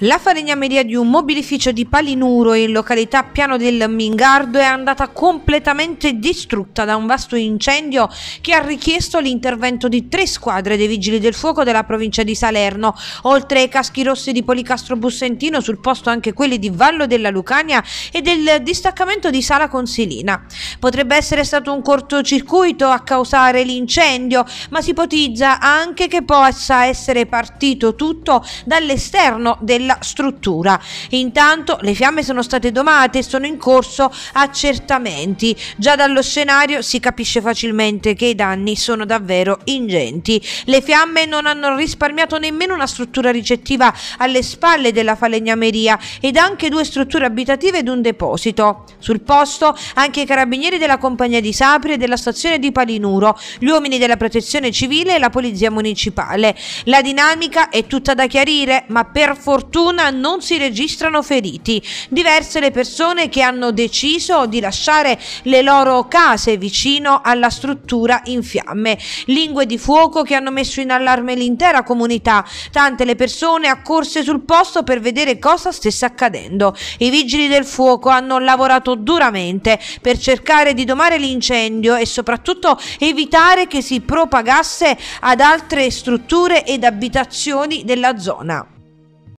La falegnameria di un mobilificio di Palinuro in località Piano del Mingardo è andata completamente distrutta da un vasto incendio che ha richiesto l'intervento di tre squadre dei vigili del fuoco della provincia di Salerno, oltre ai caschi rossi di Policastro Bussentino, sul posto anche quelli di Vallo della Lucania e del distaccamento di Sala Consilina. Potrebbe essere stato un cortocircuito a causare l'incendio, ma si ipotizza anche che possa essere partito tutto dall'esterno della della struttura. Intanto le fiamme sono state domate e sono in corso accertamenti. Già dallo scenario si capisce facilmente che i danni sono davvero ingenti. Le fiamme non hanno risparmiato nemmeno una struttura ricettiva alle spalle della falegnameria ed anche due strutture abitative ed un deposito. Sul posto anche i carabinieri della compagnia di Sapri e della stazione di Palinuro, gli uomini della protezione civile e la polizia municipale. La dinamica è tutta da chiarire, ma per fortuna fortuna non si registrano feriti. Diverse le persone che hanno deciso di lasciare le loro case vicino alla struttura in fiamme. Lingue di fuoco che hanno messo in allarme l'intera comunità. Tante le persone accorse sul posto per vedere cosa stesse accadendo. I vigili del fuoco hanno lavorato duramente per cercare di domare l'incendio e soprattutto evitare che si propagasse ad altre strutture ed abitazioni della zona.